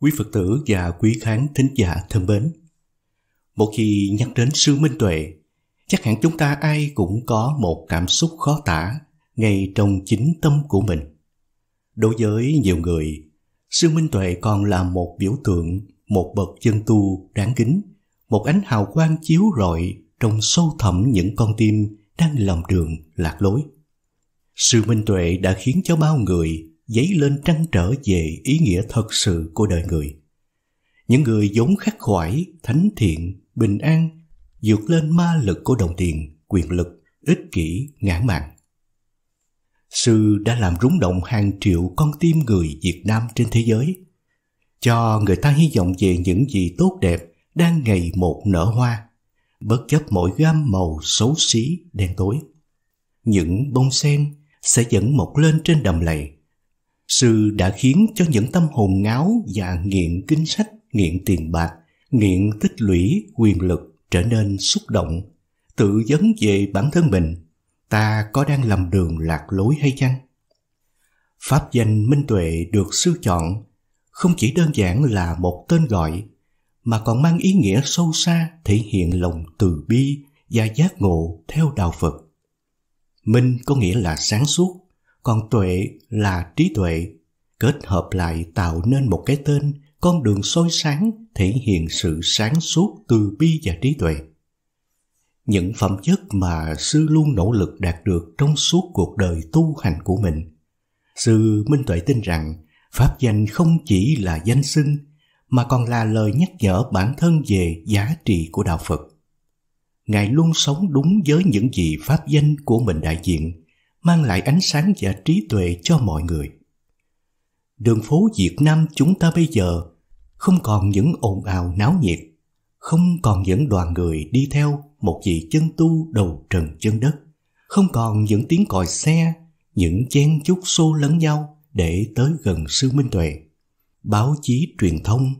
Quý Phật tử và quý khán thính giả thân mến. Một khi nhắc đến sư Minh Tuệ, chắc hẳn chúng ta ai cũng có một cảm xúc khó tả ngay trong chính tâm của mình. Đối với nhiều người, sư Minh Tuệ còn là một biểu tượng, một bậc chân tu đáng kính, một ánh hào quang chiếu rọi trong sâu thẳm những con tim đang lòng đường lạc lối. Sư Minh Tuệ đã khiến cho bao người dấy lên trăn trở về ý nghĩa thật sự của đời người. Những người vốn khắc khoải, thánh thiện, bình an, vượt lên ma lực của đồng tiền, quyền lực, ích kỷ, ngã mạn. Sư đã làm rúng động hàng triệu con tim người Việt Nam trên thế giới, cho người ta hy vọng về những gì tốt đẹp đang ngày một nở hoa, bất chấp mỗi gam màu xấu xí đen tối. Những bông sen sẽ dẫn mọc lên trên đầm lầy sư đã khiến cho những tâm hồn ngáo và nghiện kinh sách, nghiện tiền bạc, nghiện tích lũy quyền lực trở nên xúc động, tự vấn về bản thân mình, ta có đang lầm đường lạc lối hay chăng? Pháp danh Minh Tuệ được sư chọn không chỉ đơn giản là một tên gọi mà còn mang ý nghĩa sâu xa thể hiện lòng từ bi và giác ngộ theo đạo Phật. Minh có nghĩa là sáng suốt, còn tuệ là trí tuệ kết hợp lại tạo nên một cái tên con đường soi sáng thể hiện sự sáng suốt từ bi và trí tuệ những phẩm chất mà sư luôn nỗ lực đạt được trong suốt cuộc đời tu hành của mình sư minh tuệ tin rằng pháp danh không chỉ là danh xưng mà còn là lời nhắc nhở bản thân về giá trị của đạo phật ngài luôn sống đúng với những gì pháp danh của mình đại diện mang lại ánh sáng và trí tuệ cho mọi người. Đường phố Việt Nam chúng ta bây giờ không còn những ồn ào náo nhiệt, không còn những đoàn người đi theo một vị chân tu đầu trần chân đất, không còn những tiếng còi xe, những chen chúc xô lẫn nhau để tới gần sư Minh Tuệ. Báo chí truyền thông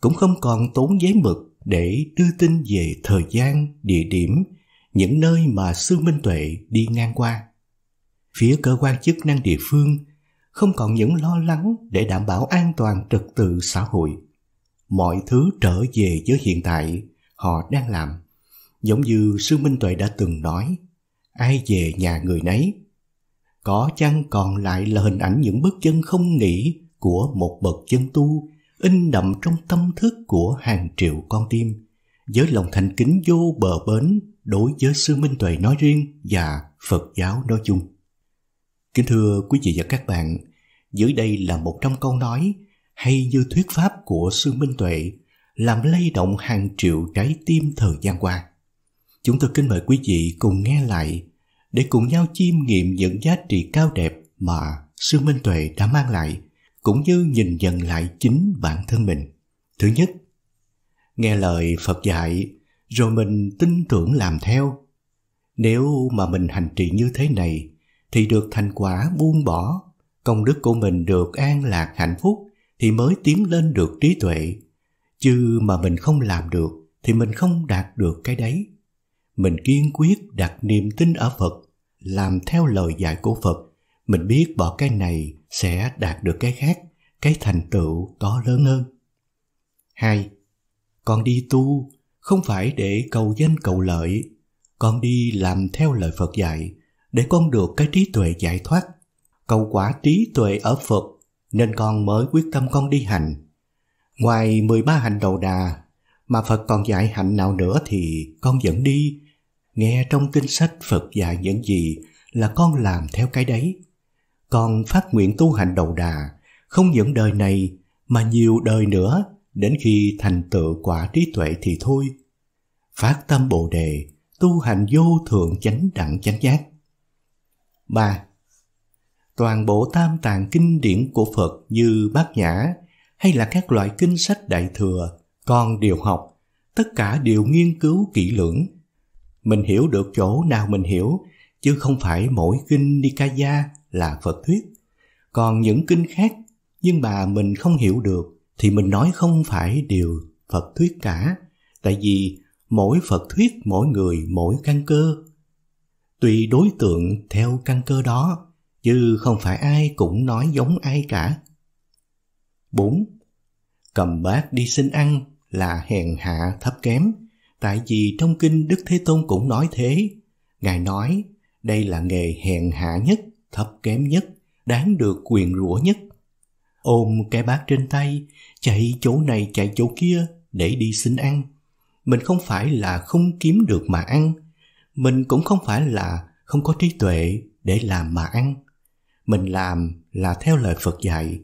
cũng không còn tốn giấy mực để đưa tin về thời gian, địa điểm, những nơi mà sư Minh Tuệ đi ngang qua phía cơ quan chức năng địa phương không còn những lo lắng để đảm bảo an toàn trật tự xã hội. Mọi thứ trở về với hiện tại họ đang làm. Giống như Sư Minh Tuệ đã từng nói, ai về nhà người nấy. Có chăng còn lại là hình ảnh những bước chân không nghỉ của một bậc chân tu in đậm trong tâm thức của hàng triệu con tim với lòng thành kính vô bờ bến đối với Sư Minh Tuệ nói riêng và Phật giáo nói chung. Kính thưa quý vị và các bạn, dưới đây là một trong câu nói hay như thuyết pháp của sư Minh Tuệ làm lay động hàng triệu trái tim thời gian qua. Chúng tôi kính mời quý vị cùng nghe lại để cùng nhau chiêm nghiệm những giá trị cao đẹp mà sư Minh Tuệ đã mang lại, cũng như nhìn nhận lại chính bản thân mình. Thứ nhất, nghe lời Phật dạy rồi mình tin tưởng làm theo. Nếu mà mình hành trì như thế này thì được thành quả buông bỏ, công đức của mình được an lạc hạnh phúc thì mới tiến lên được trí tuệ. Chứ mà mình không làm được thì mình không đạt được cái đấy. Mình kiên quyết đặt niềm tin ở Phật, làm theo lời dạy của Phật, mình biết bỏ cái này sẽ đạt được cái khác, cái thành tựu to lớn hơn. Hai, Con đi tu không phải để cầu danh cầu lợi, con đi làm theo lời Phật dạy để con được cái trí tuệ giải thoát. Cầu quả trí tuệ ở Phật nên con mới quyết tâm con đi hành. Ngoài 13 hành đầu đà mà Phật còn dạy hạnh nào nữa thì con vẫn đi. Nghe trong kinh sách Phật dạy những gì là con làm theo cái đấy. Con phát nguyện tu hành đầu đà, không những đời này mà nhiều đời nữa đến khi thành tựu quả trí tuệ thì thôi. Phát tâm Bồ đề, tu hành vô thượng chánh đẳng chánh giác. 3. Toàn bộ tam tạng kinh điển của Phật như Bát Nhã hay là các loại kinh sách đại thừa, con đều học, tất cả đều nghiên cứu kỹ lưỡng. Mình hiểu được chỗ nào mình hiểu, chứ không phải mỗi kinh Nikaya là Phật thuyết. Còn những kinh khác nhưng mà mình không hiểu được thì mình nói không phải điều Phật thuyết cả, tại vì mỗi Phật thuyết mỗi người mỗi căn cơ tùy đối tượng theo căn cơ đó, chứ không phải ai cũng nói giống ai cả. 4. Cầm bát đi xin ăn là hèn hạ thấp kém, tại vì trong kinh Đức Thế Tôn cũng nói thế. Ngài nói, đây là nghề hèn hạ nhất, thấp kém nhất, đáng được quyền rủa nhất. Ôm cái bát trên tay, chạy chỗ này chạy chỗ kia để đi xin ăn. Mình không phải là không kiếm được mà ăn, mình cũng không phải là không có trí tuệ để làm mà ăn. Mình làm là theo lời Phật dạy.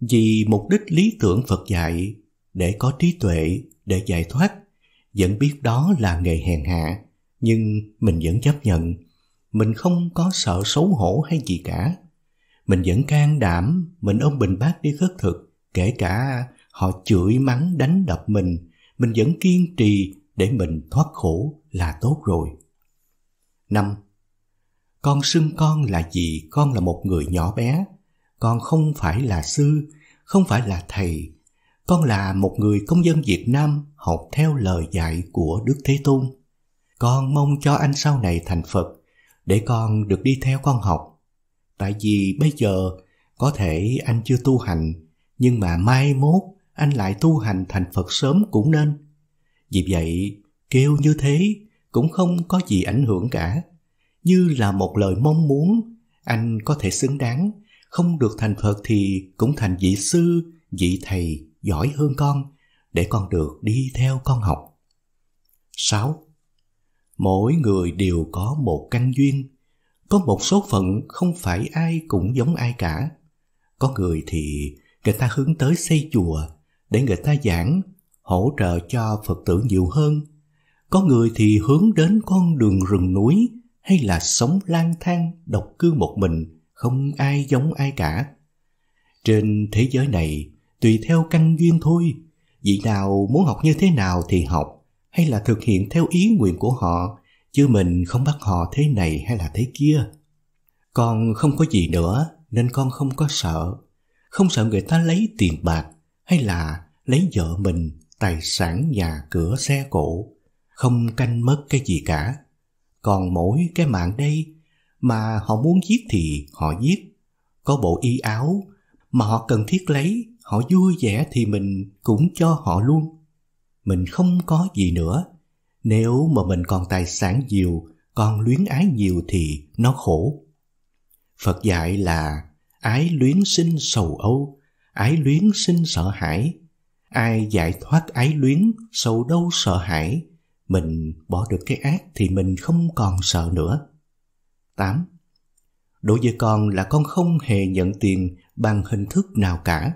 Vì mục đích lý tưởng Phật dạy để có trí tuệ, để giải thoát, vẫn biết đó là nghề hèn hạ, nhưng mình vẫn chấp nhận. Mình không có sợ xấu hổ hay gì cả. Mình vẫn can đảm, mình ôm bình bát đi khất thực, kể cả họ chửi mắng đánh đập mình, mình vẫn kiên trì để mình thoát khổ là tốt rồi. 5. Con xưng con là gì? Con là một người nhỏ bé. Con không phải là sư, không phải là thầy. Con là một người công dân Việt Nam học theo lời dạy của Đức Thế Tôn. Con mong cho anh sau này thành Phật để con được đi theo con học. Tại vì bây giờ có thể anh chưa tu hành, nhưng mà mai mốt anh lại tu hành thành Phật sớm cũng nên. Vì vậy, Kêu như thế cũng không có gì ảnh hưởng cả. Như là một lời mong muốn, anh có thể xứng đáng, không được thành Phật thì cũng thành vị sư, vị thầy giỏi hơn con, để con được đi theo con học. 6. Mỗi người đều có một căn duyên, có một số phận không phải ai cũng giống ai cả. Có người thì người ta hướng tới xây chùa để người ta giảng, hỗ trợ cho Phật tử nhiều hơn – có người thì hướng đến con đường rừng núi hay là sống lang thang độc cư một mình, không ai giống ai cả. Trên thế giới này, tùy theo căn duyên thôi, vị nào muốn học như thế nào thì học, hay là thực hiện theo ý nguyện của họ, chứ mình không bắt họ thế này hay là thế kia. Con không có gì nữa nên con không có sợ, không sợ người ta lấy tiền bạc hay là lấy vợ mình, tài sản nhà cửa xe cộ không canh mất cái gì cả. Còn mỗi cái mạng đây mà họ muốn giết thì họ giết. Có bộ y áo mà họ cần thiết lấy, họ vui vẻ thì mình cũng cho họ luôn. Mình không có gì nữa. Nếu mà mình còn tài sản nhiều, còn luyến ái nhiều thì nó khổ. Phật dạy là ái luyến sinh sầu âu, ái luyến sinh sợ hãi. Ai giải thoát ái luyến, sầu đâu sợ hãi mình bỏ được cái ác thì mình không còn sợ nữa. 8. Đối với con là con không hề nhận tiền bằng hình thức nào cả.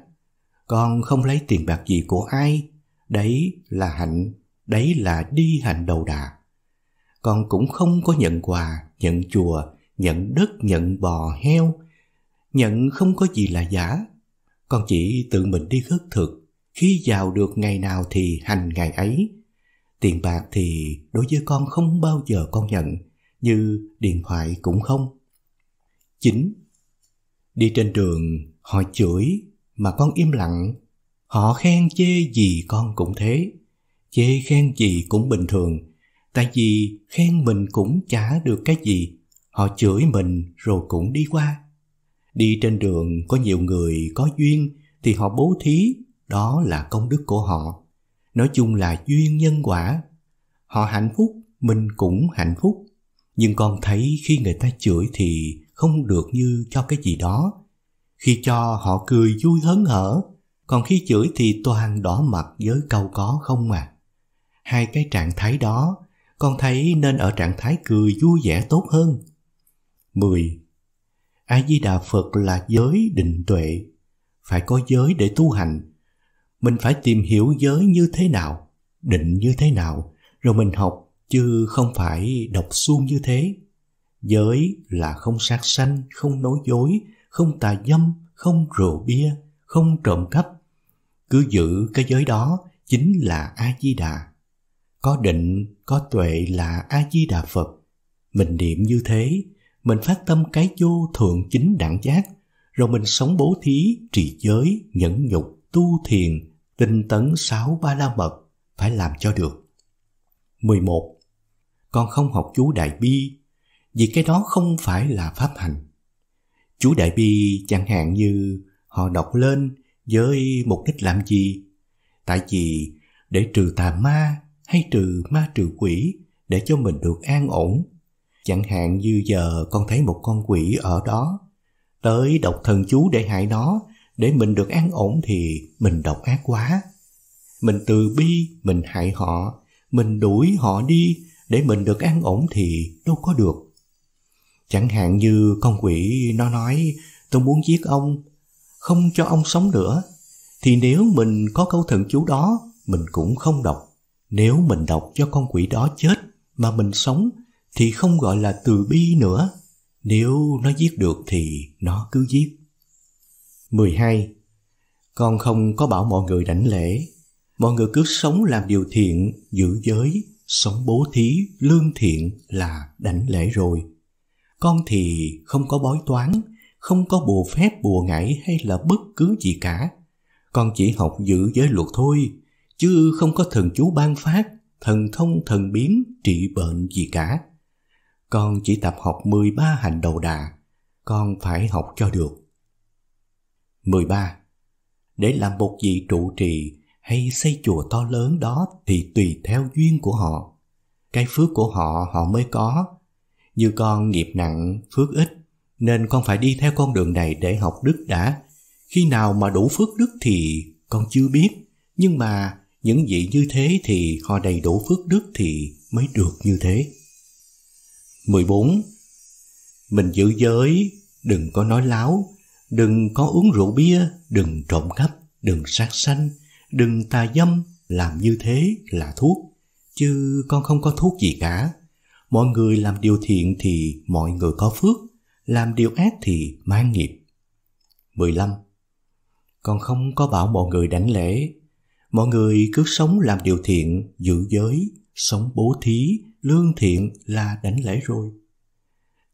Con không lấy tiền bạc gì của ai. Đấy là hạnh, đấy là đi hạnh đầu đà. Con cũng không có nhận quà, nhận chùa, nhận đất, nhận bò, heo. Nhận không có gì là giả. Con chỉ tự mình đi khất thực. Khi giàu được ngày nào thì hành ngày ấy Tiền bạc thì đối với con không bao giờ con nhận, như điện thoại cũng không. 9. Đi trên đường, họ chửi, mà con im lặng. Họ khen chê gì con cũng thế. Chê khen gì cũng bình thường, tại vì khen mình cũng chả được cái gì. Họ chửi mình rồi cũng đi qua. Đi trên đường có nhiều người có duyên thì họ bố thí, đó là công đức của họ nói chung là duyên nhân quả họ hạnh phúc mình cũng hạnh phúc nhưng con thấy khi người ta chửi thì không được như cho cái gì đó khi cho họ cười vui hớn hở còn khi chửi thì toàn đỏ mặt với câu có không mà hai cái trạng thái đó con thấy nên ở trạng thái cười vui vẻ tốt hơn 10. A Di Đà Phật là giới định tuệ, phải có giới để tu hành, mình phải tìm hiểu giới như thế nào định như thế nào rồi mình học chứ không phải đọc suông như thế giới là không sát sanh không nói dối không tà dâm không rượu bia không trộm cắp cứ giữ cái giới đó chính là a di đà có định có tuệ là a di đà phật mình niệm như thế mình phát tâm cái vô thượng chính đẳng giác rồi mình sống bố thí trì giới nhẫn nhục tu thiền tinh tấn sáu ba la mật phải làm cho được. 11. Con không học chú Đại Bi vì cái đó không phải là pháp hành. Chú Đại Bi chẳng hạn như họ đọc lên với mục đích làm gì? Tại vì để trừ tà ma hay trừ ma trừ quỷ để cho mình được an ổn. Chẳng hạn như giờ con thấy một con quỷ ở đó, tới đọc thần chú để hại nó để mình được an ổn thì mình độc ác quá mình từ bi mình hại họ mình đuổi họ đi để mình được an ổn thì đâu có được chẳng hạn như con quỷ nó nói tôi muốn giết ông không cho ông sống nữa thì nếu mình có câu thần chú đó mình cũng không đọc nếu mình đọc cho con quỷ đó chết mà mình sống thì không gọi là từ bi nữa nếu nó giết được thì nó cứ giết 12. Con không có bảo mọi người đảnh lễ. Mọi người cứ sống làm điều thiện, giữ giới, sống bố thí, lương thiện là đảnh lễ rồi. Con thì không có bói toán, không có bùa phép bùa ngải hay là bất cứ gì cả. Con chỉ học giữ giới luật thôi, chứ không có thần chú ban phát, thần thông thần biến, trị bệnh gì cả. Con chỉ tập học 13 hành đầu đà, con phải học cho được. 13. Để làm một vị trụ trì hay xây chùa to lớn đó thì tùy theo duyên của họ. Cái phước của họ họ mới có. Như con nghiệp nặng, phước ít, nên con phải đi theo con đường này để học đức đã. Khi nào mà đủ phước đức thì con chưa biết, nhưng mà những vị như thế thì họ đầy đủ phước đức thì mới được như thế. 14. Mình giữ giới, đừng có nói láo, Đừng có uống rượu bia, đừng trộm cắp, đừng sát sanh, đừng tà dâm, làm như thế là thuốc. Chứ con không có thuốc gì cả. Mọi người làm điều thiện thì mọi người có phước, làm điều ác thì mang nghiệp. 15. Con không có bảo mọi người đánh lễ. Mọi người cứ sống làm điều thiện, giữ giới, sống bố thí, lương thiện là đánh lễ rồi.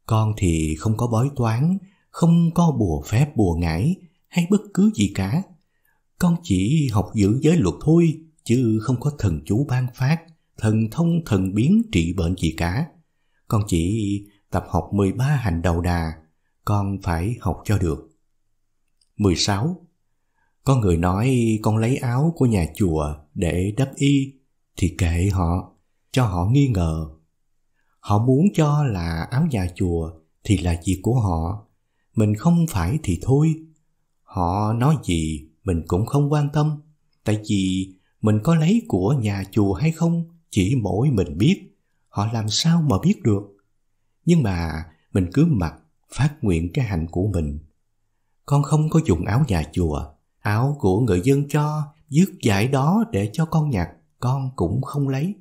Con thì không có bói toán, không có bùa phép bùa ngải hay bất cứ gì cả. Con chỉ học giữ giới luật thôi, chứ không có thần chú ban phát, thần thông thần biến trị bệnh gì cả. Con chỉ tập học 13 hành đầu đà, con phải học cho được. 16. Có người nói con lấy áo của nhà chùa để đắp y, thì kệ họ, cho họ nghi ngờ. Họ muốn cho là áo nhà chùa thì là việc của họ, mình không phải thì thôi. Họ nói gì mình cũng không quan tâm, tại vì mình có lấy của nhà chùa hay không chỉ mỗi mình biết, họ làm sao mà biết được. Nhưng mà mình cứ mặc phát nguyện cái hạnh của mình. Con không có dùng áo nhà chùa, áo của người dân cho, dứt giải đó để cho con nhặt, con cũng không lấy.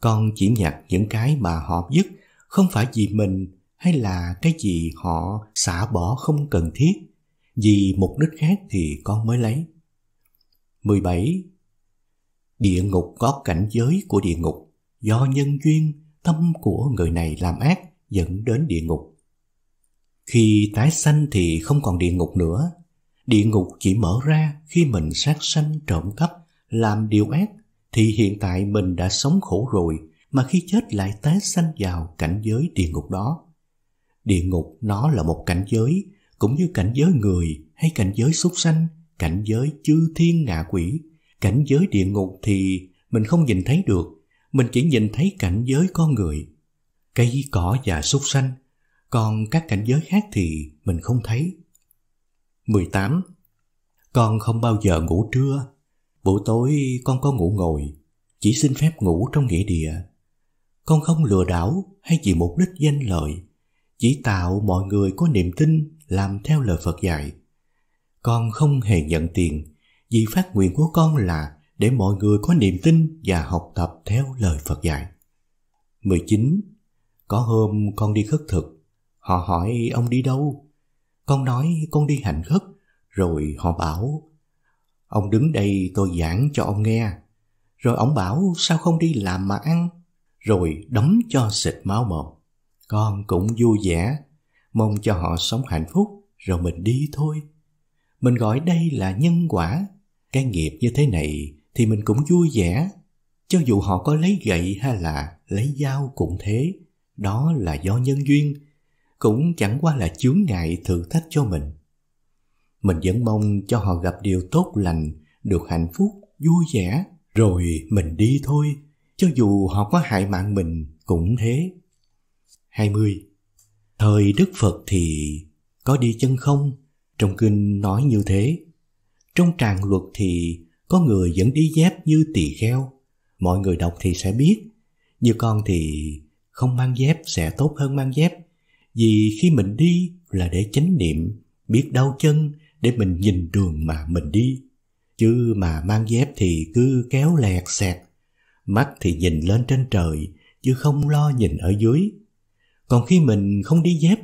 Con chỉ nhặt những cái mà họ dứt, không phải vì mình hay là cái gì họ xả bỏ không cần thiết vì mục đích khác thì con mới lấy. 17. Địa ngục có cảnh giới của địa ngục do nhân duyên tâm của người này làm ác dẫn đến địa ngục. Khi tái sanh thì không còn địa ngục nữa. Địa ngục chỉ mở ra khi mình sát sanh trộm cắp, làm điều ác thì hiện tại mình đã sống khổ rồi mà khi chết lại tái sanh vào cảnh giới địa ngục đó. Địa ngục nó là một cảnh giới, cũng như cảnh giới người hay cảnh giới súc sanh, cảnh giới chư thiên ngạ quỷ. Cảnh giới địa ngục thì mình không nhìn thấy được, mình chỉ nhìn thấy cảnh giới con người. Cây cỏ và súc sanh, còn các cảnh giới khác thì mình không thấy. 18. Con không bao giờ ngủ trưa. Buổi tối con có ngủ ngồi, chỉ xin phép ngủ trong nghĩa địa. Con không lừa đảo hay vì mục đích danh lợi chỉ tạo mọi người có niềm tin làm theo lời Phật dạy. Con không hề nhận tiền, vì phát nguyện của con là để mọi người có niềm tin và học tập theo lời Phật dạy. 19. Có hôm con đi khất thực, họ hỏi ông đi đâu? Con nói con đi hành khất, rồi họ bảo Ông đứng đây tôi giảng cho ông nghe. Rồi ông bảo sao không đi làm mà ăn, rồi đấm cho xịt máu mồm con cũng vui vẻ mong cho họ sống hạnh phúc rồi mình đi thôi mình gọi đây là nhân quả cái nghiệp như thế này thì mình cũng vui vẻ cho dù họ có lấy gậy hay là lấy dao cũng thế đó là do nhân duyên cũng chẳng qua là chướng ngại thử thách cho mình mình vẫn mong cho họ gặp điều tốt lành được hạnh phúc vui vẻ rồi mình đi thôi cho dù họ có hại mạng mình cũng thế 20 Thời Đức Phật thì có đi chân không? Trong kinh nói như thế. Trong tràng luật thì có người vẫn đi dép như tỳ kheo. Mọi người đọc thì sẽ biết. Như con thì không mang dép sẽ tốt hơn mang dép. Vì khi mình đi là để chánh niệm, biết đau chân để mình nhìn đường mà mình đi. Chứ mà mang dép thì cứ kéo lẹt xẹt. Mắt thì nhìn lên trên trời, chứ không lo nhìn ở dưới còn khi mình không đi dép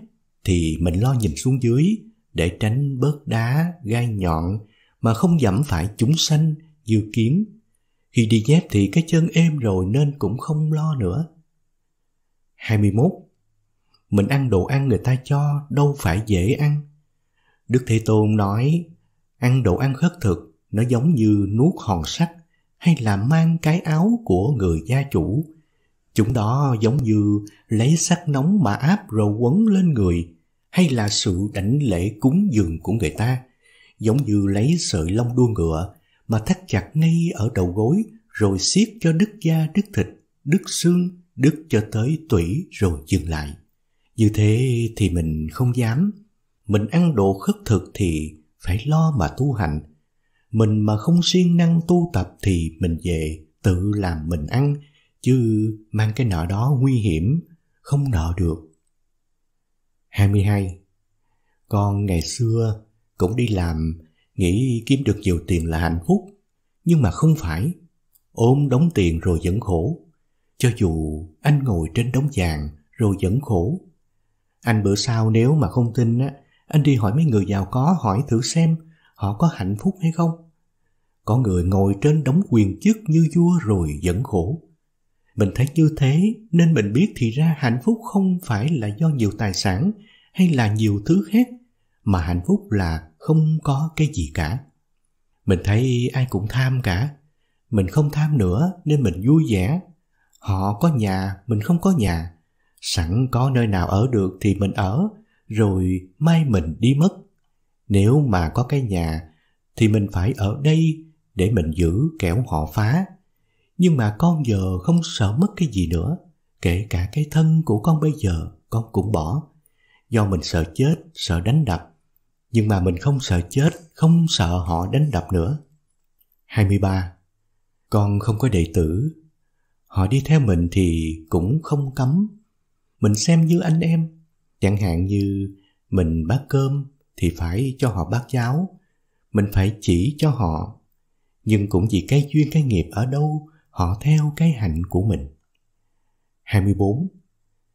thì mình lo nhìn xuống dưới để tránh bớt đá, gai nhọn mà không dẫm phải chúng sanh, dư kiếm. Khi đi dép thì cái chân êm rồi nên cũng không lo nữa. 21. Mình ăn đồ ăn người ta cho đâu phải dễ ăn. Đức Thế Tôn nói, ăn đồ ăn khất thực nó giống như nuốt hòn sắt hay là mang cái áo của người gia chủ Chúng đó giống như lấy sắc nóng mà áp rồi quấn lên người, hay là sự đảnh lễ cúng dường của người ta, giống như lấy sợi lông đua ngựa mà thắt chặt ngay ở đầu gối rồi xiết cho đứt da, đứt thịt, đứt xương, đứt cho tới tủy rồi dừng lại. Như thế thì mình không dám. Mình ăn đồ khất thực thì phải lo mà tu hành. Mình mà không siêng năng tu tập thì mình về tự làm mình ăn chứ mang cái nợ đó nguy hiểm, không nợ được. 22. Con ngày xưa cũng đi làm, nghĩ kiếm được nhiều tiền là hạnh phúc, nhưng mà không phải. Ôm đóng tiền rồi vẫn khổ. Cho dù anh ngồi trên đống vàng rồi vẫn khổ. Anh bữa sau nếu mà không tin á, anh đi hỏi mấy người giàu có hỏi thử xem họ có hạnh phúc hay không. Có người ngồi trên đống quyền chức như vua rồi vẫn khổ. Mình thấy như thế nên mình biết thì ra hạnh phúc không phải là do nhiều tài sản hay là nhiều thứ khác mà hạnh phúc là không có cái gì cả. Mình thấy ai cũng tham cả. Mình không tham nữa nên mình vui vẻ. Họ có nhà, mình không có nhà. Sẵn có nơi nào ở được thì mình ở, rồi mai mình đi mất. Nếu mà có cái nhà thì mình phải ở đây để mình giữ kẻo họ phá nhưng mà con giờ không sợ mất cái gì nữa kể cả cái thân của con bây giờ con cũng bỏ do mình sợ chết sợ đánh đập nhưng mà mình không sợ chết không sợ họ đánh đập nữa 23 con không có đệ tử họ đi theo mình thì cũng không cấm mình xem như anh em chẳng hạn như mình bát cơm thì phải cho họ bát giáo mình phải chỉ cho họ nhưng cũng vì cái duyên cái nghiệp ở đâu họ theo cái hạnh của mình. 24.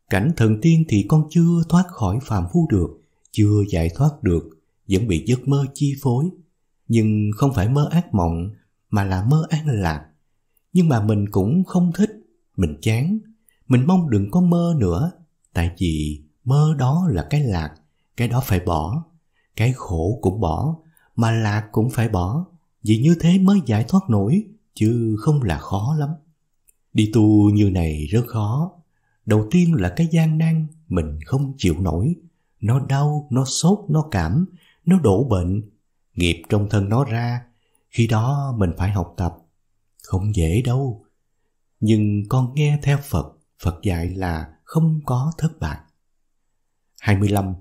Cảnh thần tiên thì con chưa thoát khỏi phàm phu được, chưa giải thoát được, vẫn bị giấc mơ chi phối. Nhưng không phải mơ ác mộng, mà là mơ an lạc. Nhưng mà mình cũng không thích, mình chán. Mình mong đừng có mơ nữa, tại vì mơ đó là cái lạc, cái đó phải bỏ. Cái khổ cũng bỏ, mà lạc cũng phải bỏ. Vì như thế mới giải thoát nổi, chứ không là khó lắm. Đi tu như này rất khó. Đầu tiên là cái gian nan mình không chịu nổi. Nó đau, nó sốt, nó cảm, nó đổ bệnh, nghiệp trong thân nó ra. Khi đó mình phải học tập. Không dễ đâu. Nhưng con nghe theo Phật, Phật dạy là không có thất bại. 25.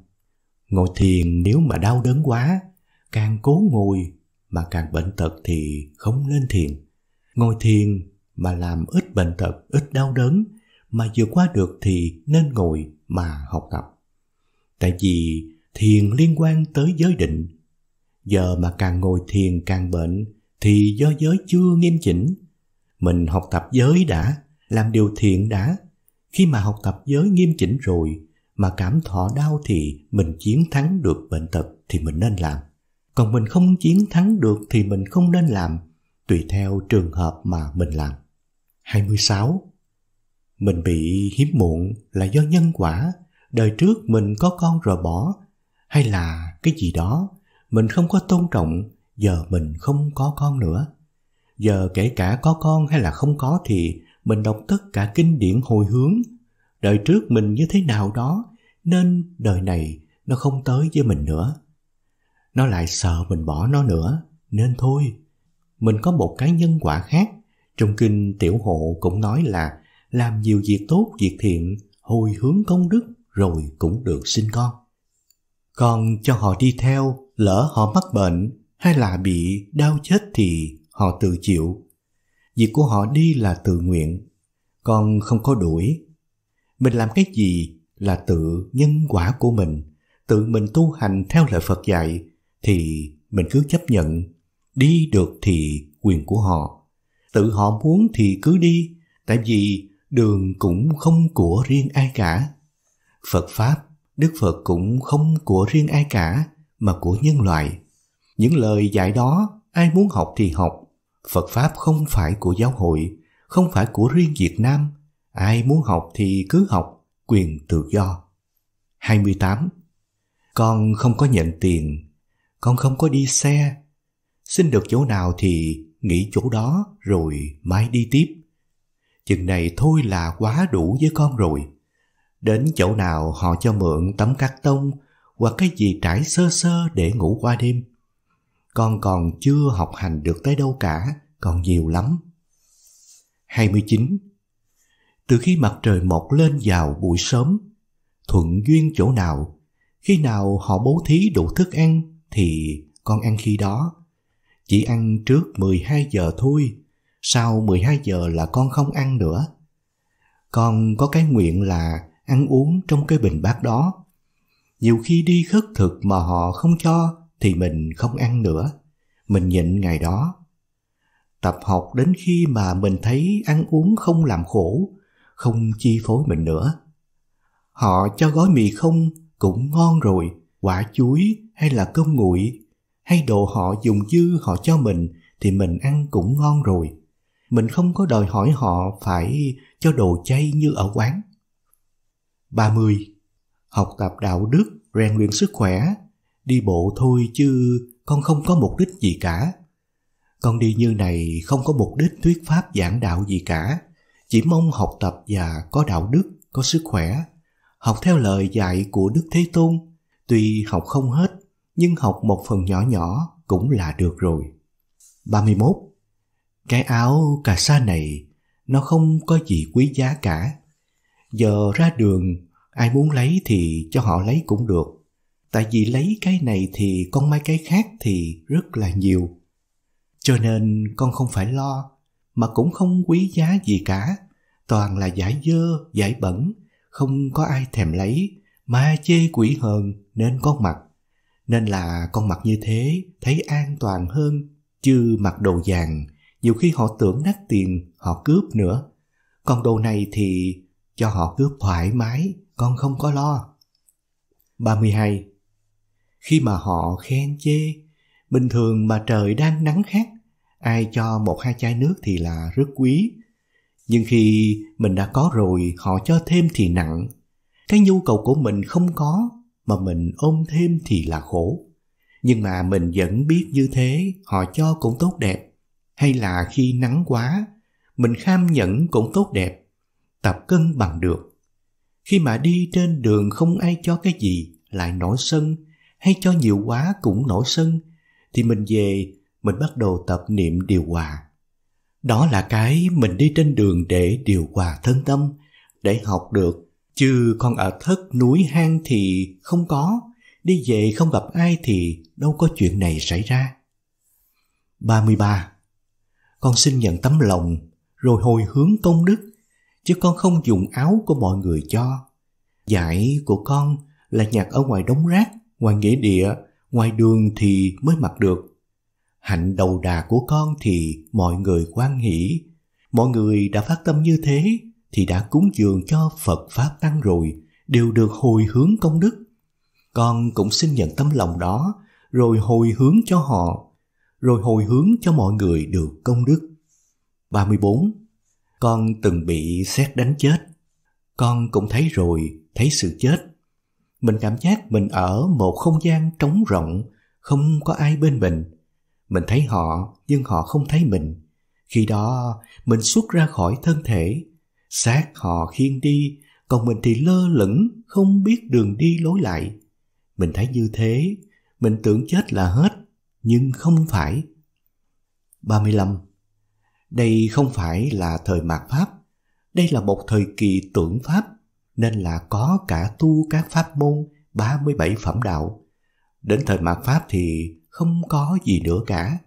Ngồi thiền nếu mà đau đớn quá, càng cố ngồi mà càng bệnh tật thì không lên thiền. Ngồi thiền mà làm ít bệnh tật, ít đau đớn mà vượt qua được thì nên ngồi mà học tập. Tại vì thiền liên quan tới giới định. Giờ mà càng ngồi thiền càng bệnh thì do giới chưa nghiêm chỉnh. Mình học tập giới đã, làm điều thiện đã. Khi mà học tập giới nghiêm chỉnh rồi mà cảm thọ đau thì mình chiến thắng được bệnh tật thì mình nên làm. Còn mình không chiến thắng được thì mình không nên làm tùy theo trường hợp mà mình làm. 26. Mình bị hiếm muộn là do nhân quả, đời trước mình có con rồi bỏ, hay là cái gì đó mình không có tôn trọng, giờ mình không có con nữa. Giờ kể cả có con hay là không có thì mình đọc tất cả kinh điển hồi hướng, đời trước mình như thế nào đó nên đời này nó không tới với mình nữa. Nó lại sợ mình bỏ nó nữa, nên thôi mình có một cái nhân quả khác. Trong kinh Tiểu Hộ cũng nói là làm nhiều việc tốt, việc thiện, hồi hướng công đức rồi cũng được sinh con. Còn cho họ đi theo, lỡ họ mắc bệnh hay là bị đau chết thì họ tự chịu. Việc của họ đi là tự nguyện, con không có đuổi. Mình làm cái gì là tự nhân quả của mình, tự mình tu hành theo lời Phật dạy thì mình cứ chấp nhận đi được thì quyền của họ. Tự họ muốn thì cứ đi, tại vì đường cũng không của riêng ai cả. Phật Pháp, Đức Phật cũng không của riêng ai cả, mà của nhân loại. Những lời dạy đó, ai muốn học thì học. Phật Pháp không phải của giáo hội, không phải của riêng Việt Nam. Ai muốn học thì cứ học, quyền tự do. 28. Con không có nhận tiền, con không có đi xe, Xin được chỗ nào thì nghỉ chỗ đó rồi mai đi tiếp. Chừng này thôi là quá đủ với con rồi. Đến chỗ nào họ cho mượn tấm cắt tông hoặc cái gì trải sơ sơ để ngủ qua đêm. Con còn chưa học hành được tới đâu cả, còn nhiều lắm. 29. Từ khi mặt trời mọc lên vào buổi sớm, thuận duyên chỗ nào, khi nào họ bố thí đủ thức ăn thì con ăn khi đó chỉ ăn trước 12 giờ thôi, sau 12 giờ là con không ăn nữa. Con có cái nguyện là ăn uống trong cái bình bát đó. Nhiều khi đi khất thực mà họ không cho thì mình không ăn nữa. Mình nhịn ngày đó. Tập học đến khi mà mình thấy ăn uống không làm khổ, không chi phối mình nữa. Họ cho gói mì không cũng ngon rồi, quả chuối hay là cơm nguội hay đồ họ dùng dư họ cho mình thì mình ăn cũng ngon rồi. Mình không có đòi hỏi họ phải cho đồ chay như ở quán. 30. Học tập đạo đức, rèn luyện sức khỏe, đi bộ thôi chứ con không có mục đích gì cả. Con đi như này không có mục đích thuyết pháp giảng đạo gì cả, chỉ mong học tập và có đạo đức, có sức khỏe, học theo lời dạy của Đức Thế Tôn, tuy học không hết nhưng học một phần nhỏ nhỏ cũng là được rồi. 31. Cái áo cà sa này nó không có gì quý giá cả. Giờ ra đường ai muốn lấy thì cho họ lấy cũng được. Tại vì lấy cái này thì con mấy cái khác thì rất là nhiều. Cho nên con không phải lo mà cũng không quý giá gì cả. Toàn là giải dơ, giải bẩn, không có ai thèm lấy, mà chê quỷ hờn nên có mặt nên là con mặc như thế thấy an toàn hơn chứ mặc đồ vàng nhiều khi họ tưởng nát tiền họ cướp nữa còn đồ này thì cho họ cướp thoải mái con không có lo 32 khi mà họ khen chê bình thường mà trời đang nắng khát ai cho một hai chai nước thì là rất quý nhưng khi mình đã có rồi họ cho thêm thì nặng cái nhu cầu của mình không có mà mình ôm thêm thì là khổ. Nhưng mà mình vẫn biết như thế họ cho cũng tốt đẹp. Hay là khi nắng quá, mình kham nhẫn cũng tốt đẹp. Tập cân bằng được. Khi mà đi trên đường không ai cho cái gì lại nổi sân hay cho nhiều quá cũng nổi sân thì mình về mình bắt đầu tập niệm điều hòa. Đó là cái mình đi trên đường để điều hòa thân tâm, để học được Chứ con ở thất núi hang thì không có, đi về không gặp ai thì đâu có chuyện này xảy ra. 33. Con xin nhận tấm lòng, rồi hồi hướng công đức, chứ con không dùng áo của mọi người cho. Giải của con là nhặt ở ngoài đống rác, ngoài nghĩa địa, ngoài đường thì mới mặc được. Hạnh đầu đà của con thì mọi người quan hỷ. Mọi người đã phát tâm như thế thì đã cúng dường cho Phật Pháp Tăng rồi, đều được hồi hướng công đức. Con cũng xin nhận tấm lòng đó, rồi hồi hướng cho họ, rồi hồi hướng cho mọi người được công đức. 34. Con từng bị xét đánh chết. Con cũng thấy rồi, thấy sự chết. Mình cảm giác mình ở một không gian trống rộng, không có ai bên mình. Mình thấy họ, nhưng họ không thấy mình. Khi đó, mình xuất ra khỏi thân thể, xác họ khiêng đi, còn mình thì lơ lửng, không biết đường đi lối lại. Mình thấy như thế, mình tưởng chết là hết, nhưng không phải. 35. Đây không phải là thời mạt Pháp, đây là một thời kỳ tưởng Pháp, nên là có cả tu các pháp môn 37 phẩm đạo. Đến thời mạt Pháp thì không có gì nữa cả,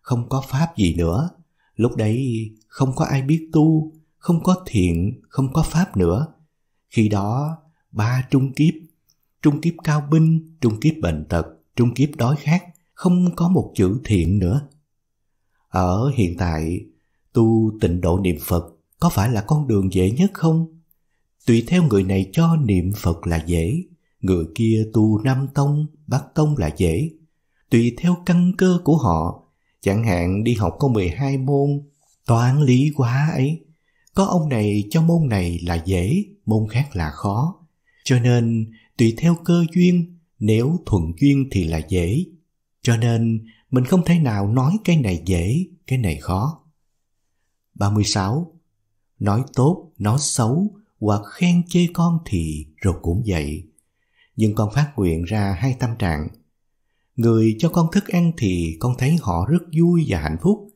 không có Pháp gì nữa. Lúc đấy không có ai biết tu, không có thiện, không có pháp nữa. Khi đó, ba trung kiếp, trung kiếp cao binh, trung kiếp bệnh tật, trung kiếp đói khát, không có một chữ thiện nữa. Ở hiện tại, tu tịnh độ niệm Phật có phải là con đường dễ nhất không? Tùy theo người này cho niệm Phật là dễ, người kia tu Nam Tông, Bắc Tông là dễ. Tùy theo căn cơ của họ, chẳng hạn đi học có 12 môn, toán lý quá ấy, có ông này cho môn này là dễ môn khác là khó cho nên tùy theo cơ duyên nếu thuận duyên thì là dễ cho nên mình không thể nào nói cái này dễ cái này khó 36 nói tốt nói xấu hoặc khen chê con thì rồi cũng vậy nhưng con phát nguyện ra hai tâm trạng người cho con thức ăn thì con thấy họ rất vui và hạnh phúc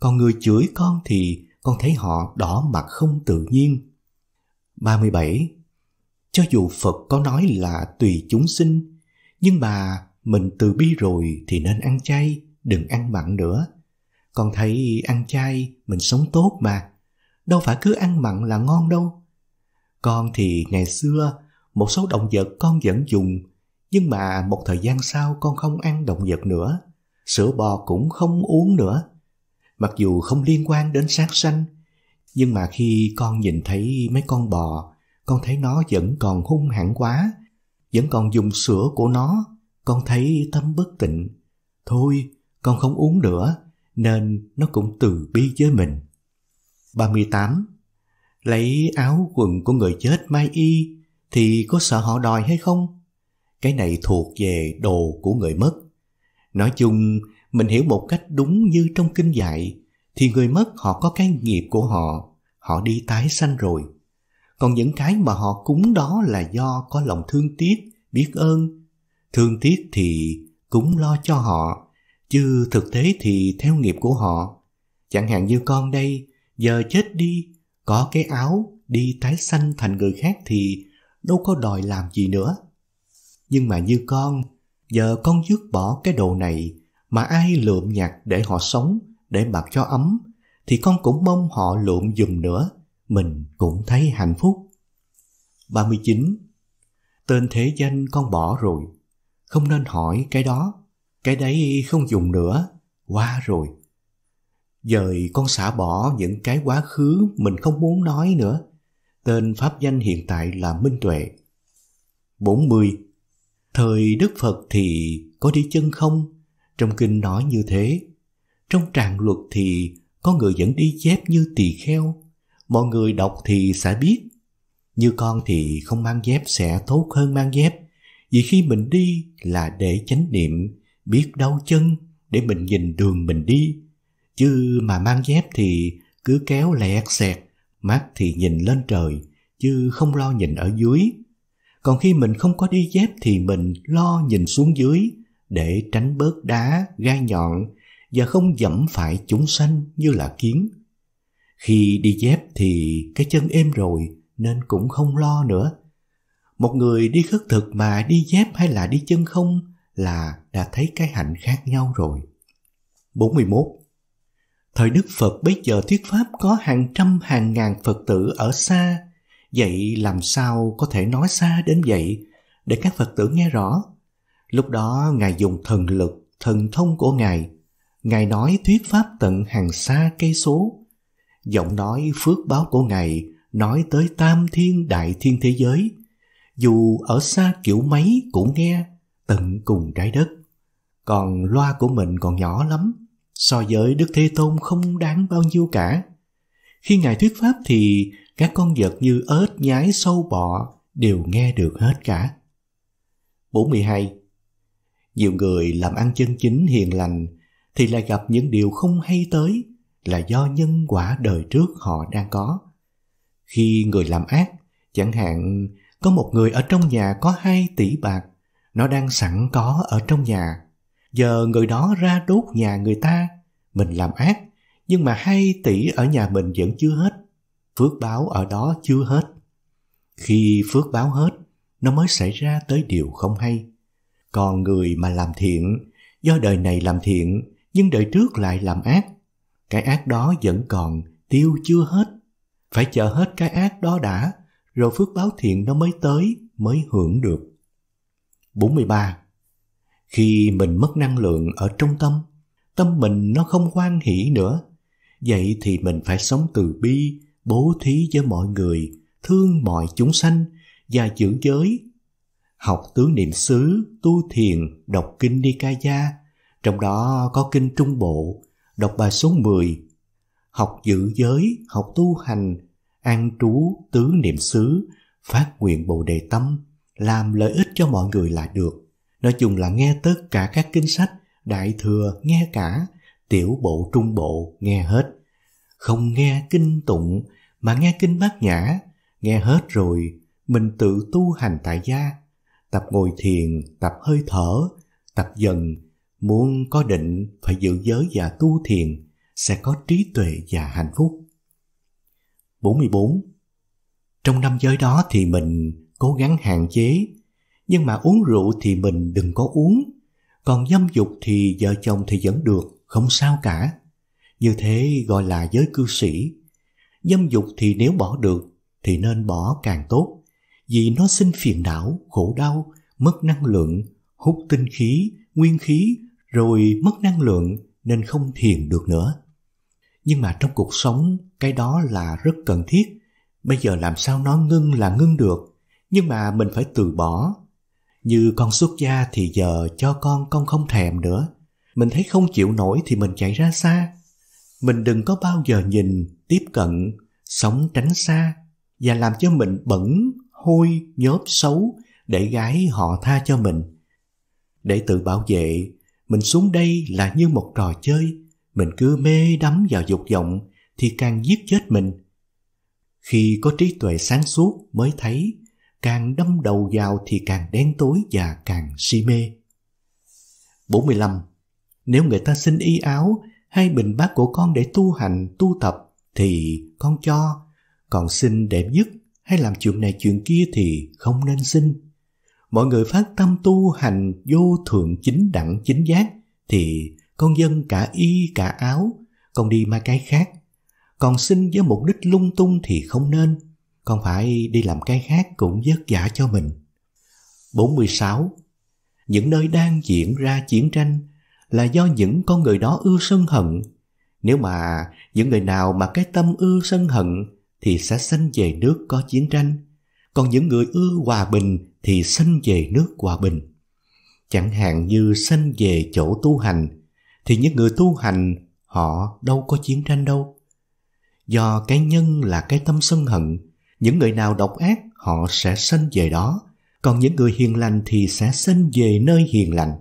còn người chửi con thì con thấy họ đỏ mặt không tự nhiên. 37. Cho dù Phật có nói là tùy chúng sinh, nhưng mà mình từ bi rồi thì nên ăn chay, đừng ăn mặn nữa. Con thấy ăn chay mình sống tốt mà, đâu phải cứ ăn mặn là ngon đâu. Con thì ngày xưa một số động vật con vẫn dùng, nhưng mà một thời gian sau con không ăn động vật nữa, sữa bò cũng không uống nữa mặc dù không liên quan đến sát sanh nhưng mà khi con nhìn thấy mấy con bò con thấy nó vẫn còn hung hãn quá vẫn còn dùng sữa của nó con thấy tâm bất tịnh thôi con không uống nữa nên nó cũng từ bi với mình 38. Lấy áo quần của người chết mai y thì có sợ họ đòi hay không? Cái này thuộc về đồ của người mất. Nói chung, mình hiểu một cách đúng như trong kinh dạy thì người mất họ có cái nghiệp của họ họ đi tái sanh rồi còn những cái mà họ cúng đó là do có lòng thương tiếc biết ơn thương tiếc thì cúng lo cho họ chứ thực tế thì theo nghiệp của họ chẳng hạn như con đây giờ chết đi có cái áo đi tái sanh thành người khác thì đâu có đòi làm gì nữa nhưng mà như con giờ con dứt bỏ cái đồ này mà ai lượm nhặt để họ sống, để mặc cho ấm, thì con cũng mong họ lượm dùm nữa, mình cũng thấy hạnh phúc. 39. Tên thế danh con bỏ rồi, không nên hỏi cái đó, cái đấy không dùng nữa, qua rồi. giờ con xả bỏ những cái quá khứ mình không muốn nói nữa. Tên pháp danh hiện tại là Minh Tuệ. 40. Thời Đức Phật thì có đi chân không? Trong kinh nói như thế. Trong tràng luật thì có người vẫn đi chép như tỳ kheo. Mọi người đọc thì sẽ biết. Như con thì không mang dép sẽ tốt hơn mang dép. Vì khi mình đi là để chánh niệm, biết đau chân để mình nhìn đường mình đi. Chứ mà mang dép thì cứ kéo lẹt xẹt, mắt thì nhìn lên trời, chứ không lo nhìn ở dưới. Còn khi mình không có đi dép thì mình lo nhìn xuống dưới, để tránh bớt đá, gai nhọn và không dẫm phải chúng sanh như là kiến. Khi đi dép thì cái chân êm rồi nên cũng không lo nữa. Một người đi khất thực mà đi dép hay là đi chân không là đã thấy cái hạnh khác nhau rồi. 41. Thời Đức Phật bây giờ thuyết pháp có hàng trăm hàng ngàn Phật tử ở xa, vậy làm sao có thể nói xa đến vậy để các Phật tử nghe rõ? Lúc đó Ngài dùng thần lực, thần thông của Ngài. Ngài nói thuyết pháp tận hàng xa cây số. Giọng nói phước báo của Ngài nói tới tam thiên đại thiên thế giới. Dù ở xa kiểu mấy cũng nghe, tận cùng trái đất. Còn loa của mình còn nhỏ lắm, so với Đức Thế Tôn không đáng bao nhiêu cả. Khi Ngài thuyết pháp thì các con vật như ếch, nhái, sâu bọ đều nghe được hết cả. 42. Nhiều người làm ăn chân chính hiền lành thì lại gặp những điều không hay tới là do nhân quả đời trước họ đang có. Khi người làm ác, chẳng hạn có một người ở trong nhà có hai tỷ bạc, nó đang sẵn có ở trong nhà. Giờ người đó ra đốt nhà người ta, mình làm ác, nhưng mà hai tỷ ở nhà mình vẫn chưa hết, phước báo ở đó chưa hết. Khi phước báo hết, nó mới xảy ra tới điều không hay. Còn người mà làm thiện, do đời này làm thiện, nhưng đời trước lại làm ác, cái ác đó vẫn còn, tiêu chưa hết. Phải chờ hết cái ác đó đã, rồi phước báo thiện nó mới tới, mới hưởng được. 43. Khi mình mất năng lượng ở trong tâm, tâm mình nó không hoan hỷ nữa. Vậy thì mình phải sống từ bi, bố thí với mọi người, thương mọi chúng sanh và giữ giới học tứ niệm xứ, tu thiền, đọc kinh Nikaya, trong đó có kinh Trung Bộ, đọc bài số 10, học giữ giới, học tu hành, an trú tứ niệm xứ, phát nguyện Bồ đề tâm, làm lợi ích cho mọi người là được. Nói chung là nghe tất cả các kinh sách, đại thừa nghe cả, tiểu bộ trung bộ nghe hết. Không nghe kinh tụng mà nghe kinh bát nhã, nghe hết rồi mình tự tu hành tại gia tập ngồi thiền, tập hơi thở, tập dần, muốn có định phải giữ giới và tu thiền sẽ có trí tuệ và hạnh phúc. 44. Trong năm giới đó thì mình cố gắng hạn chế, nhưng mà uống rượu thì mình đừng có uống, còn dâm dục thì vợ chồng thì vẫn được, không sao cả. Như thế gọi là giới cư sĩ. Dâm dục thì nếu bỏ được thì nên bỏ càng tốt vì nó sinh phiền não, khổ đau, mất năng lượng, hút tinh khí, nguyên khí, rồi mất năng lượng nên không thiền được nữa. Nhưng mà trong cuộc sống, cái đó là rất cần thiết. Bây giờ làm sao nó ngưng là ngưng được, nhưng mà mình phải từ bỏ. Như con xuất gia thì giờ cho con con không thèm nữa. Mình thấy không chịu nổi thì mình chạy ra xa. Mình đừng có bao giờ nhìn, tiếp cận, sống tránh xa và làm cho mình bẩn hôi, nhớp xấu để gái họ tha cho mình. Để tự bảo vệ, mình xuống đây là như một trò chơi, mình cứ mê đắm vào dục vọng thì càng giết chết mình. Khi có trí tuệ sáng suốt mới thấy, càng đâm đầu vào thì càng đen tối và càng si mê. 45. Nếu người ta xin y áo hay bình bát của con để tu hành, tu tập thì con cho, còn xin đẹp nhất hay làm chuyện này chuyện kia thì không nên sinh. Mọi người phát tâm tu hành vô thượng chính đẳng chính giác thì con dân cả y cả áo, con đi mai cái khác. Còn sinh với mục đích lung tung thì không nên, con phải đi làm cái khác cũng vất vả cho mình. 46. Những nơi đang diễn ra chiến tranh là do những con người đó ưa sân hận. Nếu mà những người nào mà cái tâm ưa sân hận thì sẽ sanh về nước có chiến tranh, còn những người ưa hòa bình thì sanh về nước hòa bình. Chẳng hạn như sanh về chỗ tu hành, thì những người tu hành họ đâu có chiến tranh đâu. Do cái nhân là cái tâm sân hận, những người nào độc ác họ sẽ sanh về đó, còn những người hiền lành thì sẽ sanh về nơi hiền lành.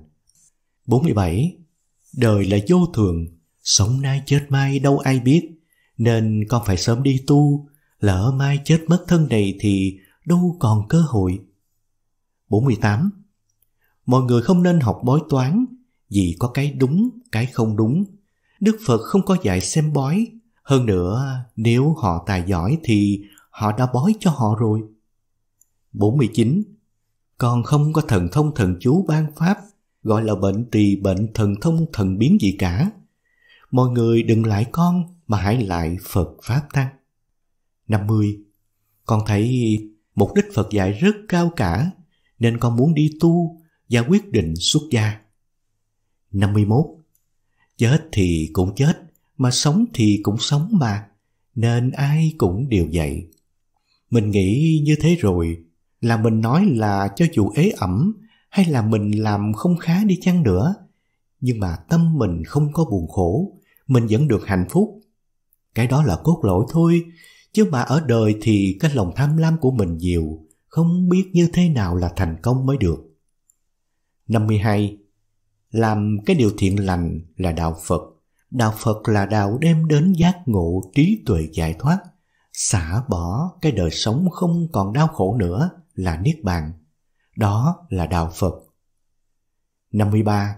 47. Đời là vô thường, sống nay chết mai đâu ai biết, nên con phải sớm đi tu Lỡ mai chết mất thân này thì đâu còn cơ hội. 48. Mọi người không nên học bói toán vì có cái đúng, cái không đúng. Đức Phật không có dạy xem bói. Hơn nữa, nếu họ tài giỏi thì họ đã bói cho họ rồi. 49. Còn không có thần thông thần chú ban pháp, gọi là bệnh tỳ bệnh thần thông thần biến gì cả. Mọi người đừng lại con mà hãy lại Phật Pháp Tăng. 50. Con thấy mục đích Phật dạy rất cao cả nên con muốn đi tu và quyết định xuất gia. 51. Chết thì cũng chết, mà sống thì cũng sống mà, nên ai cũng đều vậy. Mình nghĩ như thế rồi, là mình nói là cho dù ế ẩm hay là mình làm không khá đi chăng nữa, nhưng mà tâm mình không có buồn khổ, mình vẫn được hạnh phúc. Cái đó là cốt lỗi thôi, Chứ mà ở đời thì cái lòng tham lam của mình nhiều, không biết như thế nào là thành công mới được. 52. Làm cái điều thiện lành là đạo Phật. Đạo Phật là đạo đem đến giác ngộ trí tuệ giải thoát, xả bỏ cái đời sống không còn đau khổ nữa là Niết Bàn. Đó là đạo Phật. 53.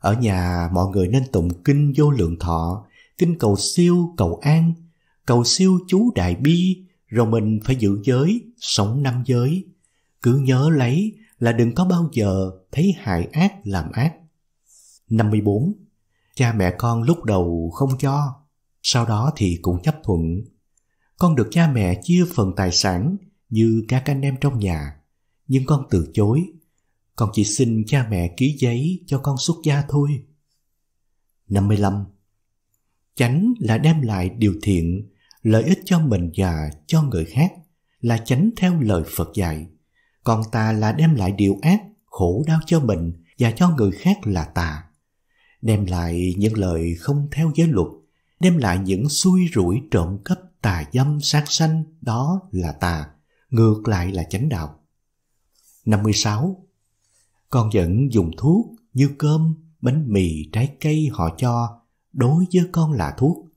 Ở nhà mọi người nên tụng kinh vô lượng thọ, kinh cầu siêu, cầu an – cầu siêu chú đại bi, rồi mình phải giữ giới, sống năm giới. Cứ nhớ lấy là đừng có bao giờ thấy hại ác làm ác. 54. Cha mẹ con lúc đầu không cho, sau đó thì cũng chấp thuận. Con được cha mẹ chia phần tài sản như các anh em trong nhà, nhưng con từ chối. Con chỉ xin cha mẹ ký giấy cho con xuất gia thôi. 55. Chánh là đem lại điều thiện, lợi ích cho mình và cho người khác là tránh theo lời Phật dạy, còn tà là đem lại điều ác, khổ đau cho mình và cho người khác là tà. Đem lại những lời không theo giới luật, đem lại những xui rủi trộm cắp tà dâm sát sanh đó là tà, ngược lại là chánh đạo. 56. Con vẫn dùng thuốc như cơm, bánh mì, trái cây họ cho đối với con là thuốc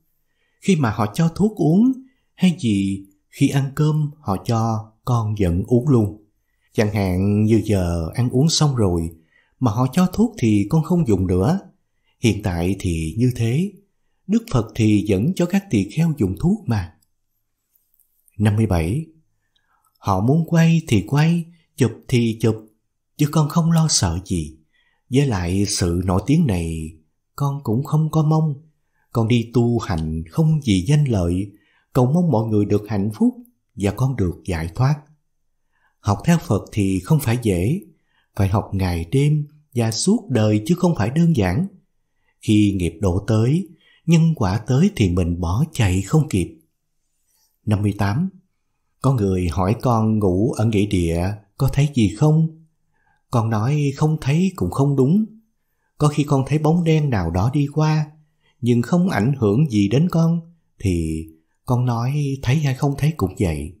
khi mà họ cho thuốc uống hay gì khi ăn cơm họ cho con vẫn uống luôn. Chẳng hạn như giờ ăn uống xong rồi mà họ cho thuốc thì con không dùng nữa. Hiện tại thì như thế, Đức Phật thì vẫn cho các tỳ kheo dùng thuốc mà. 57. Họ muốn quay thì quay, chụp thì chụp, chứ con không lo sợ gì. Với lại sự nổi tiếng này, con cũng không có mong con đi tu hành không vì danh lợi, cầu mong mọi người được hạnh phúc và con được giải thoát. Học theo Phật thì không phải dễ, phải học ngày đêm và suốt đời chứ không phải đơn giản. Khi nghiệp độ tới, nhân quả tới thì mình bỏ chạy không kịp. 58. Có người hỏi con ngủ ở nghĩa địa có thấy gì không? Con nói không thấy cũng không đúng. Có khi con thấy bóng đen nào đó đi qua, nhưng không ảnh hưởng gì đến con thì con nói thấy hay không thấy cũng vậy.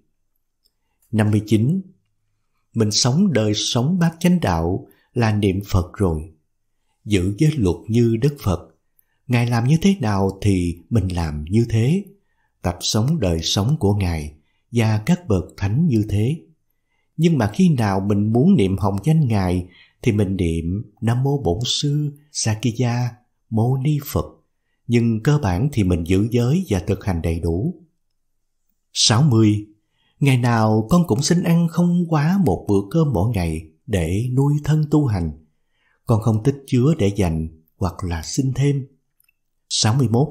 59. Mình sống đời sống bát chánh đạo là niệm Phật rồi. Giữ giới luật như Đức Phật. Ngài làm như thế nào thì mình làm như thế. Tập sống đời sống của Ngài và các bậc thánh như thế. Nhưng mà khi nào mình muốn niệm hồng danh Ngài thì mình niệm Nam Mô Bổn Sư Sakya Mâu Ni Phật nhưng cơ bản thì mình giữ giới và thực hành đầy đủ. 60. Ngày nào con cũng xin ăn không quá một bữa cơm mỗi ngày để nuôi thân tu hành. Con không tích chứa để dành hoặc là xin thêm. 61.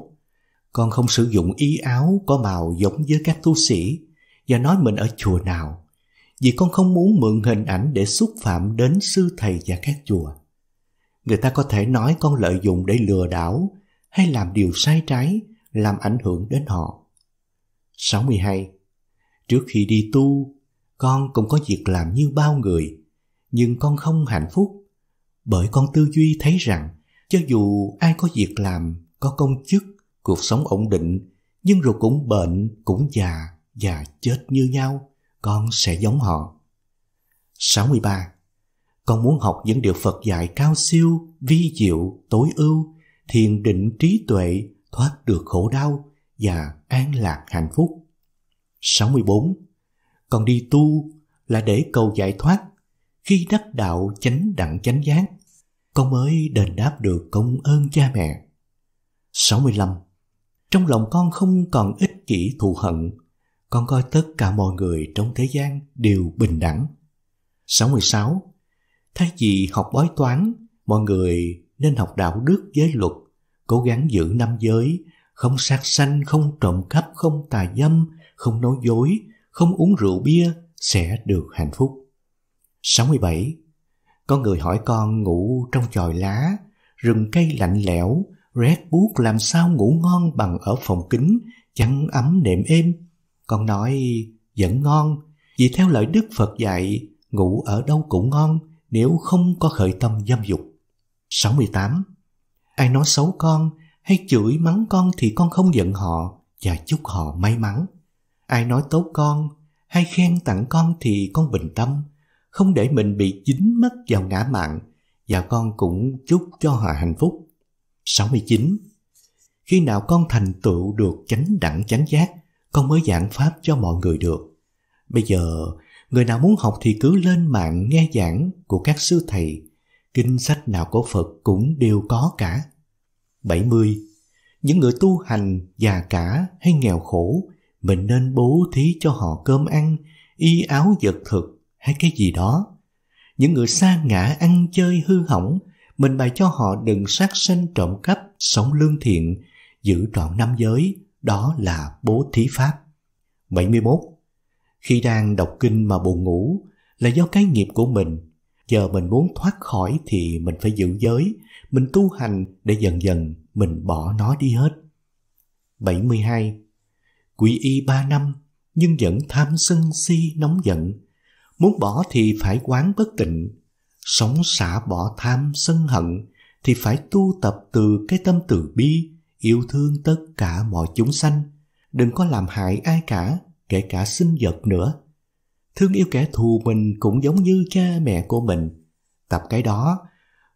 Con không sử dụng y áo có màu giống với các tu sĩ và nói mình ở chùa nào vì con không muốn mượn hình ảnh để xúc phạm đến sư thầy và các chùa. Người ta có thể nói con lợi dụng để lừa đảo hay làm điều sai trái làm ảnh hưởng đến họ. 62. Trước khi đi tu, con cũng có việc làm như bao người, nhưng con không hạnh phúc, bởi con tư duy thấy rằng cho dù ai có việc làm, có công chức, cuộc sống ổn định, nhưng rồi cũng bệnh, cũng già và chết như nhau, con sẽ giống họ. 63. Con muốn học những điều Phật dạy cao siêu, vi diệu, tối ưu thiền định trí tuệ thoát được khổ đau và an lạc hạnh phúc. 64. Còn đi tu là để cầu giải thoát, khi đắc đạo chánh đặng chánh giác, con mới đền đáp được công ơn cha mẹ. 65. Trong lòng con không còn ích kỷ thù hận, con coi tất cả mọi người trong thế gian đều bình đẳng. 66. Thay vì học bói toán, mọi người nên học đạo đức giới luật cố gắng giữ năm giới, không sát sanh, không trộm cắp, không tà dâm, không nói dối, không uống rượu bia sẽ được hạnh phúc. 67. Có người hỏi con ngủ trong chòi lá, rừng cây lạnh lẽo, rét buốt làm sao ngủ ngon bằng ở phòng kính, chăn ấm nệm êm. Con nói vẫn ngon, vì theo lời Đức Phật dạy, ngủ ở đâu cũng ngon nếu không có khởi tâm dâm dục. 68 ai nói xấu con hay chửi mắng con thì con không giận họ và chúc họ may mắn. Ai nói tốt con hay khen tặng con thì con bình tâm, không để mình bị dính mất vào ngã mạn và con cũng chúc cho họ hạnh phúc. 69. Khi nào con thành tựu được chánh đẳng chánh giác, con mới giảng pháp cho mọi người được. Bây giờ, người nào muốn học thì cứ lên mạng nghe giảng của các sư thầy, kinh sách nào của Phật cũng đều có cả. 70. Những người tu hành, già cả hay nghèo khổ, mình nên bố thí cho họ cơm ăn, y áo vật thực hay cái gì đó. Những người xa ngã ăn chơi hư hỏng, mình bày cho họ đừng sát sanh trộm cắp, sống lương thiện, giữ trọn năm giới, đó là bố thí pháp. 71. Khi đang đọc kinh mà buồn ngủ là do cái nghiệp của mình giờ mình muốn thoát khỏi thì mình phải giữ giới, mình tu hành để dần dần mình bỏ nó đi hết. 72. Quỷ y ba năm nhưng vẫn tham sân si nóng giận. Muốn bỏ thì phải quán bất tịnh, sống xả bỏ tham sân hận thì phải tu tập từ cái tâm từ bi, yêu thương tất cả mọi chúng sanh, đừng có làm hại ai cả, kể cả sinh vật nữa thương yêu kẻ thù mình cũng giống như cha mẹ của mình tập cái đó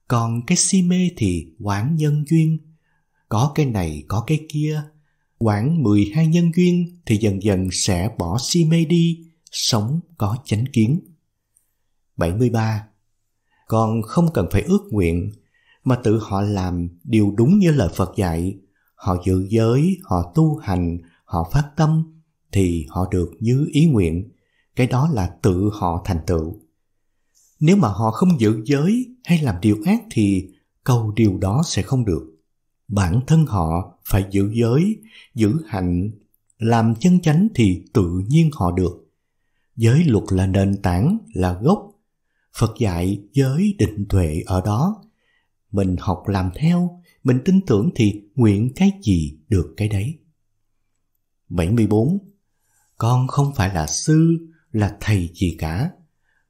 còn cái si mê thì quản nhân duyên có cái này có cái kia quản 12 nhân duyên thì dần dần sẽ bỏ si mê đi sống có chánh kiến 73 còn không cần phải ước nguyện mà tự họ làm điều đúng như lời Phật dạy họ giữ giới họ tu hành họ phát tâm thì họ được như ý nguyện cái đó là tự họ thành tựu. Nếu mà họ không giữ giới hay làm điều ác thì cầu điều đó sẽ không được. Bản thân họ phải giữ giới, giữ hạnh, làm chân chánh thì tự nhiên họ được. Giới luật là nền tảng, là gốc. Phật dạy giới định tuệ ở đó. Mình học làm theo, mình tin tưởng thì nguyện cái gì được cái đấy. 74. Con không phải là sư, là thầy gì cả.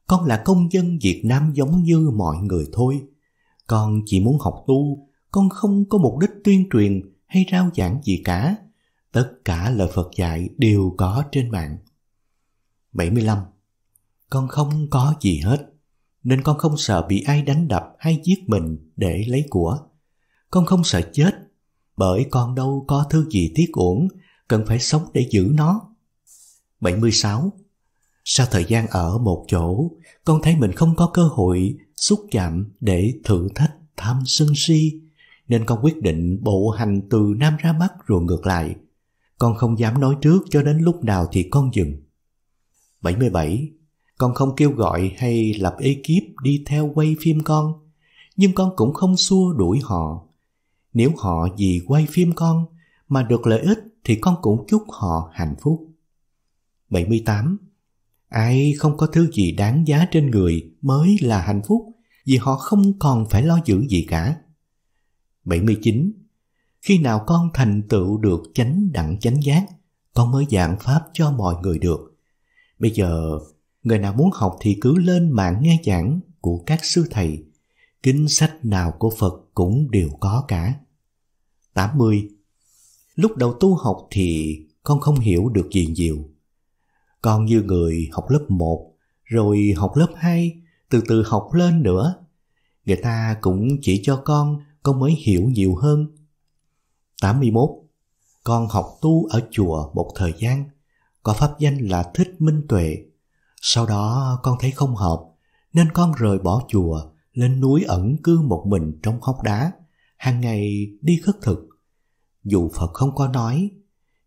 Con là công dân Việt Nam giống như mọi người thôi. Con chỉ muốn học tu, con không có mục đích tuyên truyền hay rao giảng gì cả. Tất cả lời Phật dạy đều có trên mạng. 75. Con không có gì hết, nên con không sợ bị ai đánh đập hay giết mình để lấy của. Con không sợ chết, bởi con đâu có thứ gì tiếc uổng, cần phải sống để giữ nó. 76. Sau thời gian ở một chỗ, con thấy mình không có cơ hội xúc chạm để thử thách tham sân si, nên con quyết định bộ hành từ Nam ra Bắc rồi ngược lại. Con không dám nói trước cho đến lúc nào thì con dừng. 77. Con không kêu gọi hay lập ekip đi theo quay phim con, nhưng con cũng không xua đuổi họ. Nếu họ vì quay phim con mà được lợi ích thì con cũng chúc họ hạnh phúc. 78 Ai không có thứ gì đáng giá trên người mới là hạnh phúc vì họ không còn phải lo giữ gì cả. 79. Khi nào con thành tựu được chánh đẳng chánh giác, con mới giảng pháp cho mọi người được. Bây giờ, người nào muốn học thì cứ lên mạng nghe giảng của các sư thầy. Kinh sách nào của Phật cũng đều có cả. 80. Lúc đầu tu học thì con không hiểu được gì nhiều con như người học lớp 1, rồi học lớp 2, từ từ học lên nữa. Người ta cũng chỉ cho con, con mới hiểu nhiều hơn. 81. Con học tu ở chùa một thời gian, có pháp danh là Thích Minh Tuệ. Sau đó con thấy không hợp, nên con rời bỏ chùa, lên núi ẩn cư một mình trong hốc đá, hàng ngày đi khất thực. Dù Phật không có nói,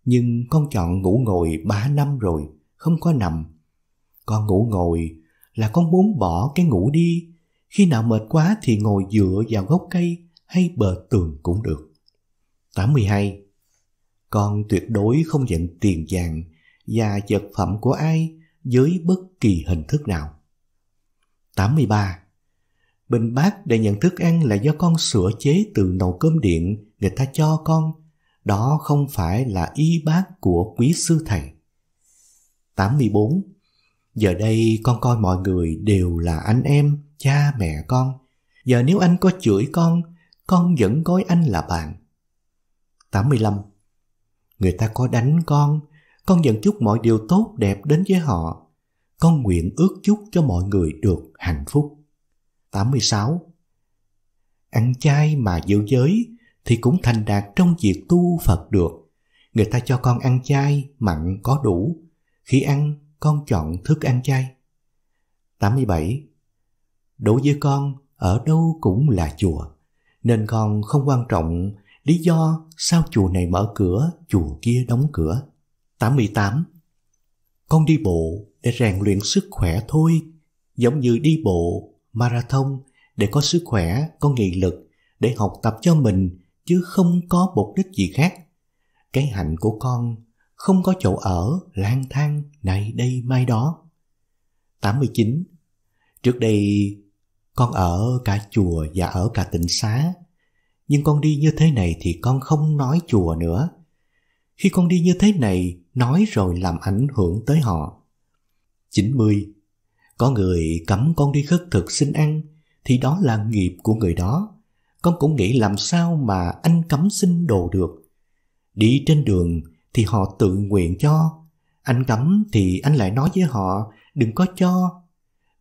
nhưng con chọn ngủ ngồi ba năm rồi không có nằm. Con ngủ ngồi là con muốn bỏ cái ngủ đi, khi nào mệt quá thì ngồi dựa vào gốc cây hay bờ tường cũng được. 82. Con tuyệt đối không nhận tiền vàng và vật phẩm của ai dưới bất kỳ hình thức nào. 83. Bình bát để nhận thức ăn là do con sửa chế từ nồi cơm điện người ta cho con. Đó không phải là y bát của quý sư thầy. 84. Giờ đây con coi mọi người đều là anh em, cha mẹ con. Giờ nếu anh có chửi con, con vẫn coi anh là bạn. 85. Người ta có đánh con, con vẫn chúc mọi điều tốt đẹp đến với họ. Con nguyện ước chúc cho mọi người được hạnh phúc. 86. Ăn chay mà giữ giới thì cũng thành đạt trong việc tu Phật được. Người ta cho con ăn chay, mặn có đủ, khi ăn, con chọn thức ăn chay. 87. Đối với con, ở đâu cũng là chùa, nên con không quan trọng lý do sao chùa này mở cửa, chùa kia đóng cửa. 88. Con đi bộ để rèn luyện sức khỏe thôi, giống như đi bộ, marathon để có sức khỏe, có nghị lực, để học tập cho mình chứ không có mục đích gì khác. Cái hạnh của con không có chỗ ở, lang thang này đây mai đó. 89. Trước đây con ở cả chùa và ở cả tỉnh xá, nhưng con đi như thế này thì con không nói chùa nữa. Khi con đi như thế này, nói rồi làm ảnh hưởng tới họ. 90. Có người cấm con đi khất thực xin ăn thì đó là nghiệp của người đó. Con cũng nghĩ làm sao mà anh cấm xin đồ được. Đi trên đường thì họ tự nguyện cho. Anh cấm thì anh lại nói với họ đừng có cho.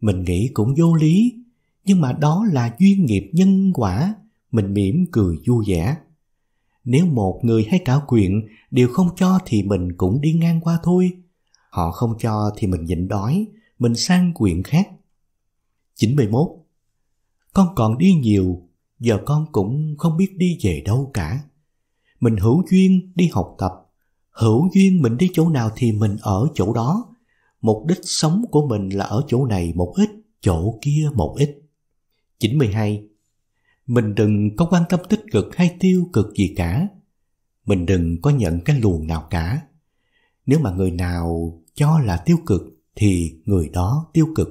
Mình nghĩ cũng vô lý, nhưng mà đó là duyên nghiệp nhân quả. Mình mỉm cười vui vẻ. Nếu một người hay cả quyện đều không cho thì mình cũng đi ngang qua thôi. Họ không cho thì mình nhịn đói, mình sang quyện khác. 91. Con còn đi nhiều, giờ con cũng không biết đi về đâu cả. Mình hữu duyên đi học tập hữu duyên mình đi chỗ nào thì mình ở chỗ đó mục đích sống của mình là ở chỗ này một ít chỗ kia một ít 92 mình đừng có quan tâm tích cực hay tiêu cực gì cả mình đừng có nhận cái luồng nào cả nếu mà người nào cho là tiêu cực thì người đó tiêu cực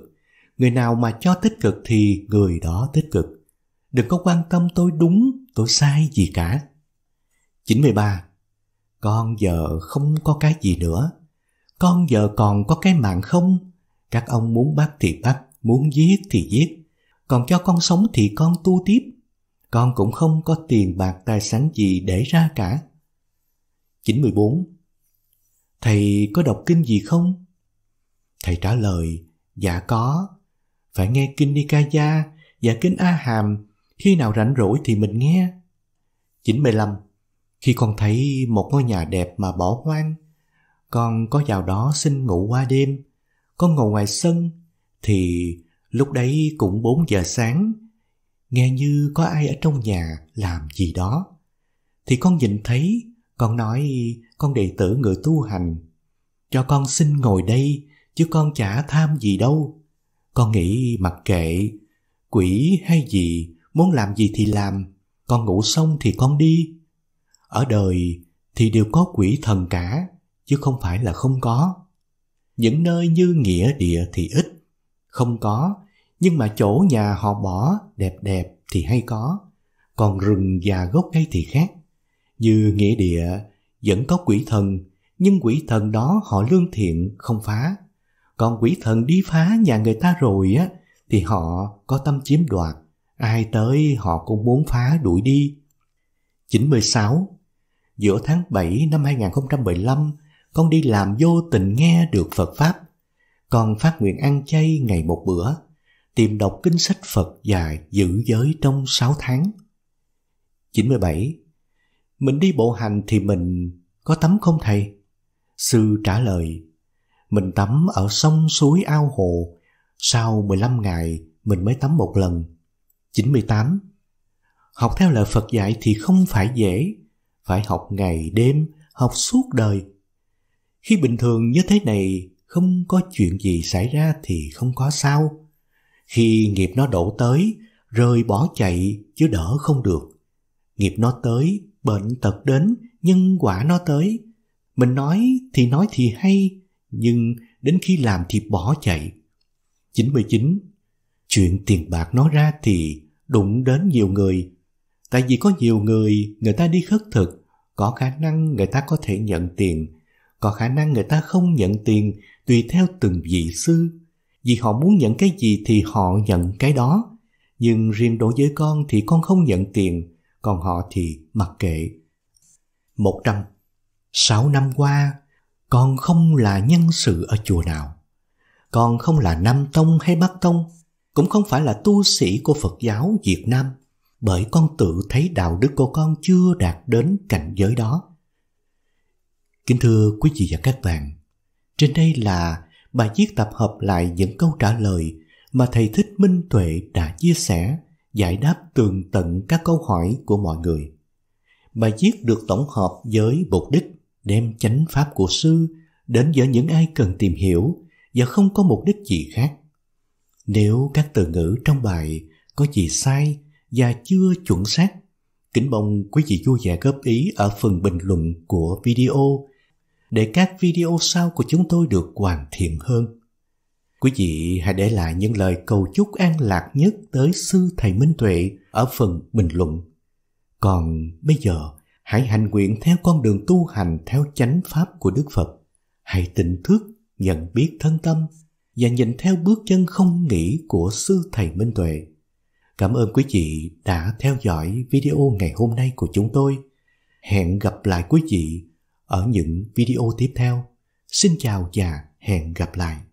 người nào mà cho tích cực thì người đó tích cực đừng có quan tâm tôi đúng tôi sai gì cả 93 con giờ không có cái gì nữa. Con giờ còn có cái mạng không? Các ông muốn bắt thì bắt, muốn giết thì giết. Còn cho con sống thì con tu tiếp. Con cũng không có tiền bạc tài sản gì để ra cả. 94. Thầy có đọc kinh gì không? Thầy trả lời, dạ có. Phải nghe kinh Nikaya và kinh A Hàm. Khi nào rảnh rỗi thì mình nghe. 95 khi con thấy một ngôi nhà đẹp mà bỏ hoang, con có vào đó xin ngủ qua đêm. Con ngồi ngoài sân thì lúc đấy cũng bốn giờ sáng. Nghe như có ai ở trong nhà làm gì đó. Thì con nhìn thấy, con nói con đệ tử người tu hành. Cho con xin ngồi đây chứ con chả tham gì đâu. Con nghĩ mặc kệ, quỷ hay gì, muốn làm gì thì làm, con ngủ xong thì con đi. Ở đời thì đều có quỷ thần cả, chứ không phải là không có. Những nơi như nghĩa địa thì ít, không có, nhưng mà chỗ nhà họ bỏ đẹp đẹp thì hay có, còn rừng và gốc cây thì khác. Như nghĩa địa vẫn có quỷ thần, nhưng quỷ thần đó họ lương thiện không phá. Còn quỷ thần đi phá nhà người ta rồi á thì họ có tâm chiếm đoạt, ai tới họ cũng muốn phá đuổi đi. 96 Giữa tháng 7 năm 2015, con đi làm vô tình nghe được Phật Pháp. Con phát nguyện ăn chay ngày một bữa, tìm đọc kinh sách Phật dài giữ giới trong 6 tháng. 97. Mình đi bộ hành thì mình có tắm không thầy? Sư trả lời, mình tắm ở sông suối ao hồ, sau 15 ngày mình mới tắm một lần. 98. Học theo lời Phật dạy thì không phải dễ, phải học ngày đêm, học suốt đời. Khi bình thường như thế này, không có chuyện gì xảy ra thì không có sao. Khi nghiệp nó đổ tới, rời bỏ chạy chứ đỡ không được. Nghiệp nó tới, bệnh tật đến, nhân quả nó tới. Mình nói thì nói thì hay, nhưng đến khi làm thì bỏ chạy. 99. Chuyện tiền bạc nói ra thì đụng đến nhiều người, Tại vì có nhiều người, người ta đi khất thực, có khả năng người ta có thể nhận tiền, có khả năng người ta không nhận tiền tùy theo từng vị sư. Vì họ muốn nhận cái gì thì họ nhận cái đó. Nhưng riêng đối với con thì con không nhận tiền, còn họ thì mặc kệ. Một trăm Sáu năm qua, con không là nhân sự ở chùa nào. Con không là Nam Tông hay Bắc Tông, cũng không phải là tu sĩ của Phật giáo Việt Nam bởi con tự thấy đạo đức của con chưa đạt đến cảnh giới đó. Kính thưa quý vị và các bạn, trên đây là bài viết tập hợp lại những câu trả lời mà thầy Thích Minh Tuệ đã chia sẻ, giải đáp tường tận các câu hỏi của mọi người. Bài viết được tổng hợp với mục đích đem chánh pháp của sư đến với những ai cần tìm hiểu và không có mục đích gì khác. Nếu các từ ngữ trong bài có gì sai và chưa chuẩn xác. Kính mong quý vị vui vẻ góp ý ở phần bình luận của video để các video sau của chúng tôi được hoàn thiện hơn. Quý vị hãy để lại những lời cầu chúc an lạc nhất tới sư thầy Minh Tuệ ở phần bình luận. Còn bây giờ, hãy hành nguyện theo con đường tu hành theo chánh pháp của Đức Phật. Hãy tỉnh thức, nhận biết thân tâm và nhìn theo bước chân không nghĩ của sư thầy Minh Tuệ. Cảm ơn quý vị đã theo dõi video ngày hôm nay của chúng tôi. Hẹn gặp lại quý vị ở những video tiếp theo. Xin chào và hẹn gặp lại.